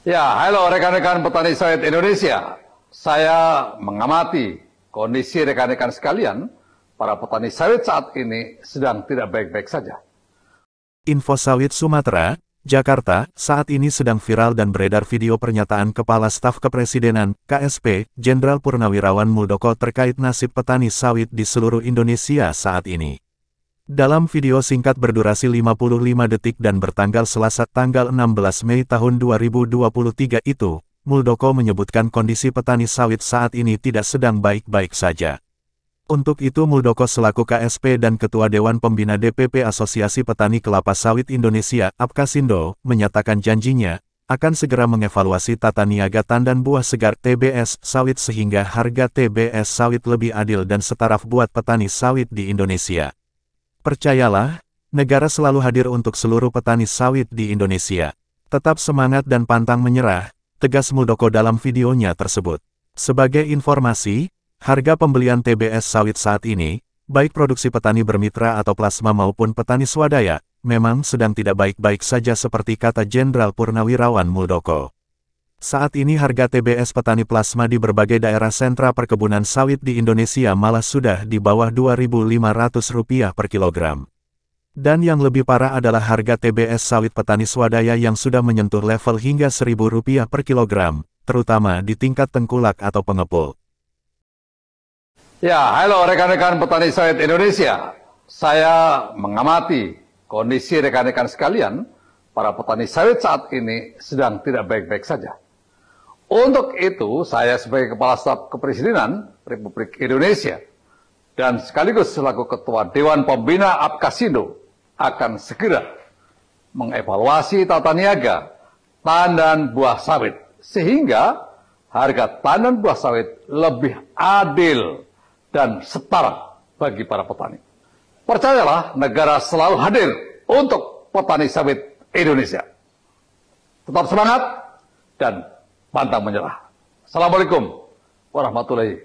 Ya, halo rekan-rekan petani sawit Indonesia. Saya mengamati kondisi rekan-rekan sekalian, para petani sawit saat ini sedang tidak baik-baik saja. Info Sawit Sumatera, Jakarta, saat ini sedang viral dan beredar video pernyataan Kepala Staf Kepresidenan, KSP, Jenderal Purnawirawan Muldoko terkait nasib petani sawit di seluruh Indonesia saat ini. Dalam video singkat berdurasi 55 detik dan bertanggal Selasa tanggal 16 Mei tahun 2023 itu, Muldoko menyebutkan kondisi petani sawit saat ini tidak sedang baik-baik saja. Untuk itu Muldoko selaku KSP dan Ketua Dewan Pembina DPP Asosiasi Petani Kelapa Sawit Indonesia, Apkasindo, menyatakan janjinya, akan segera mengevaluasi tata niaga tandan buah segar TBS sawit sehingga harga TBS sawit lebih adil dan setaraf buat petani sawit di Indonesia. Percayalah, negara selalu hadir untuk seluruh petani sawit di Indonesia. Tetap semangat dan pantang menyerah, tegas Muldoko dalam videonya tersebut. Sebagai informasi, harga pembelian TBS sawit saat ini, baik produksi petani bermitra atau plasma maupun petani swadaya, memang sedang tidak baik-baik saja seperti kata Jenderal Purnawirawan Muldoko. Saat ini harga TBS petani plasma di berbagai daerah sentra perkebunan sawit di Indonesia malah sudah di bawah Rp2.500 per kilogram. Dan yang lebih parah adalah harga TBS sawit petani swadaya yang sudah menyentuh level hingga Rp1.000 per kilogram, terutama di tingkat tengkulak atau pengepul. Ya, halo rekan-rekan petani sawit Indonesia. Saya mengamati kondisi rekan-rekan sekalian, para petani sawit saat ini sedang tidak baik-baik saja. Untuk itu, saya sebagai Kepala Staf Kepresidenan Republik Indonesia dan sekaligus selaku Ketua Dewan Pembina Apkasindo akan segera mengevaluasi tata niaga tandan buah sawit sehingga harga tandan buah sawit lebih adil dan setara bagi para petani. Percayalah, negara selalu hadir untuk petani sawit Indonesia. Tetap semangat dan pantang menyerah. Assalamualaikum warahmatullahi